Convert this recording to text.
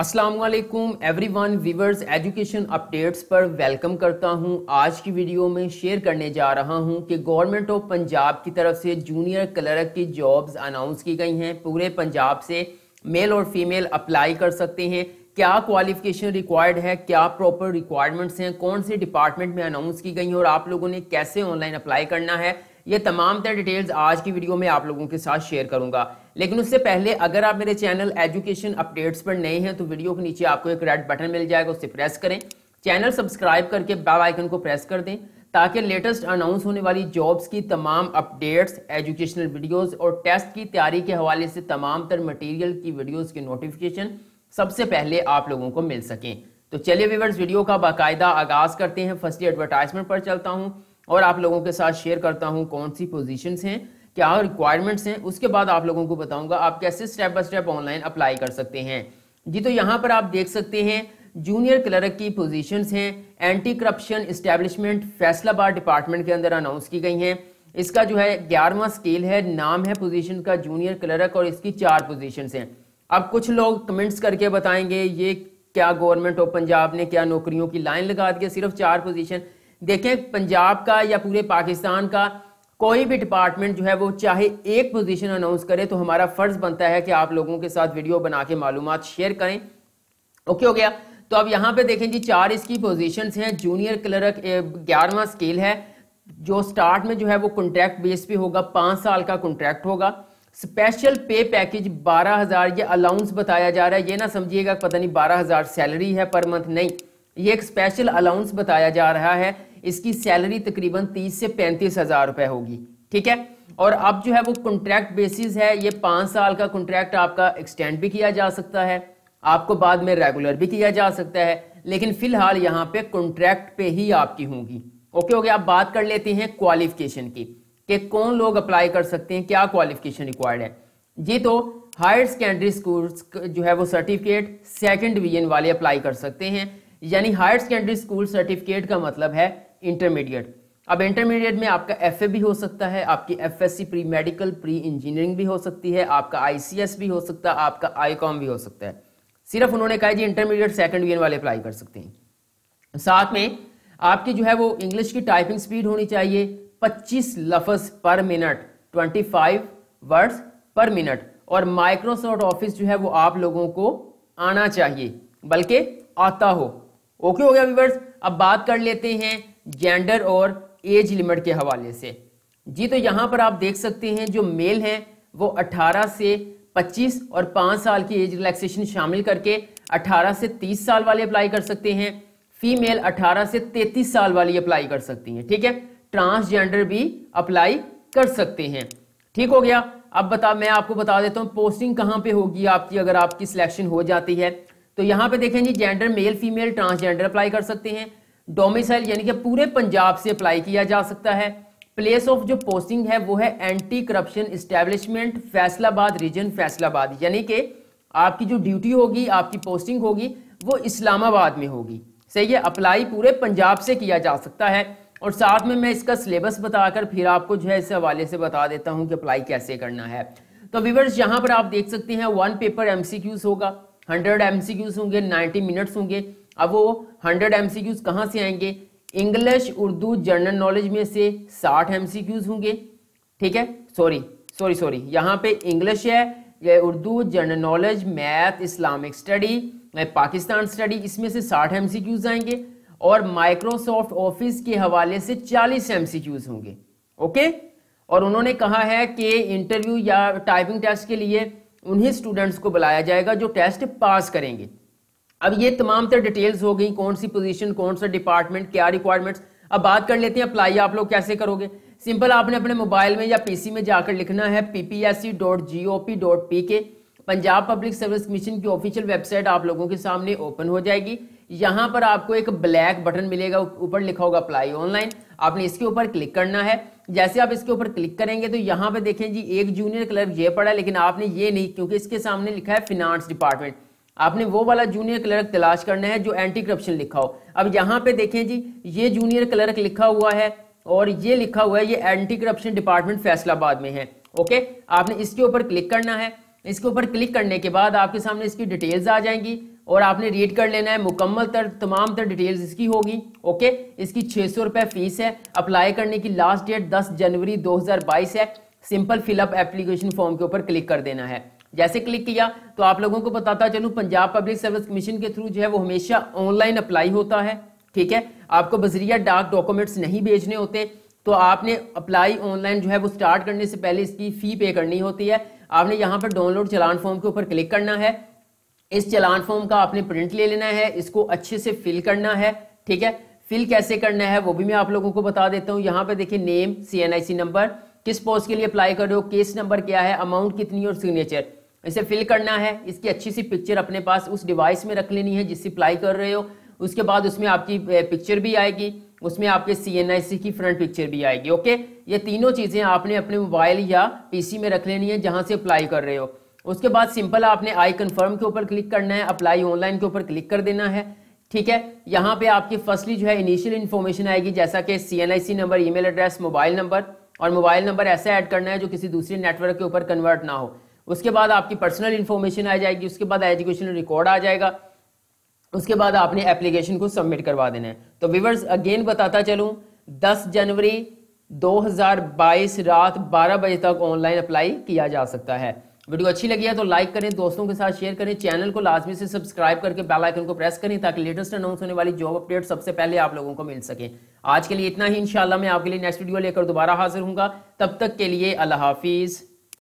Aslam every one viewers education updates पर welcome करता हूं आज की वीडियो में शेयर करने जा रहा हूं कि गवर्नमेंट ऑफ पंजाब की तरफ से जूनियर क्लर्क की जॉब्स अनाउंस की गई हैं पूरे पंजाब से मेल और फीमेल अप्लाई कर सकते हैं क्या क्वालिफिकेशन रिक्वायर्ड है क्या प्रॉपर रिक्वायरमेंट्स हैं कौन से डिपार्टमेंट में अनाउंस की गई हैं और आप लोगों ने कैसे ऑनलाइन अप्लाई करना है ये तमाम तरह डिटेल्स आज की वीडियो में आप लोगों के साथ शेयर करूंगा लेकिन उससे पहले अगर आप मेरे चैनल एजुकेशन अपडेट्स पर नए हैं तो वीडियो के नीचे आपको एक रेड बटन मिल जाएगा उससे प्रेस करें चैनल सब्सक्राइब करके बेल आइकन को प्रेस कर दें ताकि लेटेस्ट अनाउंस होने वाली जॉब्स की तमाम अपडेट्स एजुकेशनल वीडियोस और टेस्ट की तैयारी के हवाले से तमाम तर मटेरियल की वीडियोस के नोटिफिकेशन सबसे पहले आप लोगों को मिल सकें तो चलिए व्यूवर्स वीडियो का बाकायदा आगाज़ करते हैं फर्स्ट एडवर्टाइजमेंट पर चलता हूँ और आप लोगों के साथ शेयर करता हूँ कौन सी पोजिशन हैं क्या रिक्वायरमेंट्स हैं उसके बाद आप लोगों को बताऊंगा आप कैसे step by step online apply कर सकते हैं जी तो यहाँ पर आप देख सकते हैं जूनियर क्लर्क की पोजीशंस हैं anti corruption establishment Faisalabad department के अंदर अनाउंस की गई हैं इसका जो है ग्यारहवा स्केल है नाम है पोजीशन का जूनियर क्लर्क और इसकी चार पोजीशंस हैं अब कुछ लोग कमेंट्स करके बताएंगे ये क्या गवर्नमेंट ऑफ पंजाब ने क्या नौकरियों की लाइन लगा दी सिर्फ चार पोजीशन देखें पंजाब का या पूरे पाकिस्तान का कोई भी डिपार्टमेंट जो है वो चाहे एक पोजीशन अनाउंस करे तो हमारा फर्ज बनता है कि आप लोगों के साथ वीडियो बना के मालूम शेयर करें ओके हो गया तो अब यहाँ पे देखें जी चार इसकी पोजीशंस हैं जूनियर क्लर्क ग्यारहवा स्केल है जो स्टार्ट में जो है वो कॉन्ट्रैक्ट बेस पे होगा पांच साल का कॉन्ट्रैक्ट होगा स्पेशल पे पैकेज बारह हज़ार ये अलाउंस बताया जा रहा है ये ना समझिएगा पता नहीं बारह हज़ार सैलरी है पर मंथ नहीं ये एक स्पेशल अलाउंस बताया जा रहा है इसकी सैलरी तकरीबन तीस से पैंतीस हज़ार रुपए होगी ठीक है और अब जो है वो कॉन्ट्रैक्ट बेसिस है ये पांच साल का कॉन्ट्रैक्ट आपका एक्सटेंड भी किया जा सकता है आपको बाद में रेगुलर भी किया जा सकता है लेकिन फिलहाल यहाँ पे कॉन्ट्रैक्ट पे ही आपकी होंगी ओके ओके आप बात कर लेते हैं क्वालिफिकेशन की कि कौन लोग अप्लाई कर सकते हैं क्या क्वालिफिकेशन रिक्वायर्ड है जी तो हायर सेकेंडरी स्कूल जो है वो सर्टिफिकेट सेकेंड डिवीजन वाले अप्लाई कर सकते हैं यानी हायर सेकेंडरी स्कूल सर्टिफिकेट का मतलब है इंटरमीडिएट अब इंटरमीडिएट में आपका एफ भी हो सकता है आपकी F S pre medical pre engineering भी हो सकती है आपका आई भी हो सकता है आपका आई भी हो सकता है सिर्फ उन्होंने कहा जी इंटरमीडिएट सेकंड ईयर वाले अप्लाई कर सकते हैं साथ में आपकी जो है वो इंग्लिश की टाइपिंग स्पीड होनी चाहिए 25 लफज पर मिनट 25 वर्ड्स पर मिनट और माइक्रोसॉफ्ट ऑफिस जो है वो आप लोगों को आना चाहिए बल्कि आता हो ओके हो गया व्यूवर्स अब बात कर लेते हैं जेंडर और एज लिमिट के हवाले से जी तो यहाँ पर आप देख सकते हैं जो मेल हैं वो 18 से 25 और 5 साल की एज रिलैक्सेशन शामिल करके 18 से 30 साल वाले अप्लाई कर सकते हैं फीमेल 18 से 33 साल वाली अप्लाई कर सकती हैं ठीक है ट्रांसजेंडर भी अप्लाई कर सकते हैं ठीक हो गया अब बता मैं आपको बता देता हूँ पोस्टिंग कहाँ पे होगी आपकी अगर आपकी सिलेक्शन हो जाती है तो यहाँ पे देखें जी gender male female transgender apply कर सकते हैं डोमिसाइल यानी कि पूरे पंजाब से अप्लाई किया जा सकता है प्लेस ऑफ जो पोस्टिंग है वो है anti corruption establishment Faisalabad region Faisalabad यानी कि आपकी जो ड्यूटी होगी आपकी पोस्टिंग होगी वो इस्लामाबाद में होगी सही है अप्लाई पूरे पंजाब से किया जा सकता है और साथ में मैं इसका सिलेबस बताकर फिर आपको जो है इस हवाले से बता देता हूँ कि अप्लाई कैसे करना है तो व्यूवर्स यहाँ पर आप देख सकते हैं वन पेपर एमसीक्यूज होगा हंड्रेड एम होंगे नाइन्टी मिनट्स होंगे अब वो हंड्रेड एम सी क्यूज कहाँ से आएंगे इंग्लिश उर्दू जनरल नॉलेज में से साठ एम सी क्यूज होंगे ठीक है सॉरी सॉरी सॉरी यहाँ पे इंग्लिश है Urdu general knowledge math Islamic study Pakistan study इसमें से साठ एम सी क्यूज आएंगे और माइक्रोसॉफ्ट ऑफिस के हवाले से चालीस एम सी क्यूज होंगे ओके और उन्होंने कहा है कि इंटरव्यू या टाइपिंग टेस्ट के लिए उन्हीं स्टूडेंट्स को बुलाया जाएगा जो टेस्ट पास करेंगे अब ये तमाम तरह डिटेल्स हो गई कौन सी पोजीशन कौन सा डिपार्टमेंट क्या रिक्वायरमेंट्स अब बात कर लेते हैं अप्लाई आप लोग कैसे करोगे सिंपल आपने अपने मोबाइल में या पीसी में जाकर लिखना है P P dot dot G O के पंजाब पब्लिक सर्विस कमीशन की ऑफिशियल वेबसाइट आप लोगों के सामने ओपन हो जाएगी यहाँ पर आपको एक ब्लैक बटन मिलेगा ऊपर लिखा होगा अप्लाई ऑनलाइन आपने इसके ऊपर क्लिक करना है जैसे आप इसके ऊपर क्लिक करेंगे तो यहाँ पे देखें जी एक जूनियर क्लर्क ये पड़ा है लेकिन आपने ये नहीं क्योंकि इसके सामने लिखा है फिनांस डिपार्टमेंट आपने वो वाला जूनियर क्लर्क तलाश करना है जो एंटी करप्शन लिखा हो अब यहां पे देखें जी ये जूनियर क्लर्क लिखा हुआ है और ये लिखा हुआ है ये एंटी करप्शन डिपार्टमेंट फैसलाबाद में है ओके आपने इसके ऊपर क्लिक करना है इसके ऊपर क्लिक करने के बाद आपके सामने इसकी डिटेल्स आ जाएंगी और आपने रीड कर लेना है मुकम्मल तर तमाम तर डिटेल्स इसकी होगी ओके इसकी छः सौ रुपये फ़ीस है अप्लाई करने की लास्ट डेट 10 जनवरी 2022 है सिंपल फिलअप एप्लीकेशन फॉर्म के ऊपर क्लिक कर देना है जैसे क्लिक किया तो आप लोगों को बताता चलूँ पंजाब पब्लिक सर्विस कमीशन के थ्रू जो है वो हमेशा ऑनलाइन अप्लाई होता है ठीक है आपको बजरिया डाक डॉक्यूमेंट्स नहीं भेजने होते तो आपने अप्लाई ऑनलाइन जो है वो स्टार्ट करने से पहले इसकी फ़ी पे करनी होती है आपने यहाँ पर डाउनलोड चलान फॉर्म के ऊपर क्लिक करना है इस चलान फॉर्म का आपने प्रिंट ले लेना है इसको अच्छे से फिल करना है ठीक है फिल कैसे करना है वो भी मैं आप लोगों को बता देता हूँ यहाँ पे देखिए नेम सी नंबर किस पोस्ट के लिए अप्लाई कर रहे हो केस नंबर क्या है अमाउंट कितनी और सिग्नेचर इसे फिल करना है इसकी अच्छी सी पिक्चर अपने पास उस डिवाइस में रख लेनी है जिससे अप्लाई कर रहे हो उसके बाद उसमें आपकी पिक्चर भी आएगी उसमें आपके सी की फ्रंट पिक्चर भी आएगी ओके ये तीनों चीज़ें आपने अपने मोबाइल या पीसी में रख लेनी है जहाँ से अप्लाई कर रहे हो उसके बाद सिंपल आपने आई कन्फर्म के ऊपर क्लिक करना है अप्लाई ऑनलाइन के ऊपर क्लिक कर देना है ठीक है यहाँ पे आपकी फर्स्टली जो है इनिशियल इन्फॉर्मेशन आएगी जैसा कि C N I C number email address mobile number और मोबाइल नंबर ऐसा ऐड करना है जो किसी दूसरे नेटवर्क के ऊपर कन्वर्ट ना हो उसके बाद आपकी पर्सनल इन्फॉर्मेशन आ जाएगी उसके बाद एजुकेशनल रिकॉर्ड आ जाएगा उसके बाद आपने एप्लीकेशन को सबमिट करवा देना है तो विवर्स अगेन बताता चलूँ दस जनवरी 2022 रात 12 बजे तक ऑनलाइन अप्लाई किया जा सकता है वीडियो अच्छी लगी है तो लाइक करें दोस्तों के साथ शेयर करें चैनल को लाजमी से सब्सक्राइब करके बेल आइकन को प्रेस करें ताकि लेटेस्ट अनाउंस होने वाली जॉब अपडेट सबसे पहले आप लोगों को मिल सके आज के लिए इतना ही इंशाल्लाह मैं आपके लिए नेक्स्ट वीडियो लेकर दोबारा हाजिर हूँ तब तक के लिए अल्लाह हाफिज़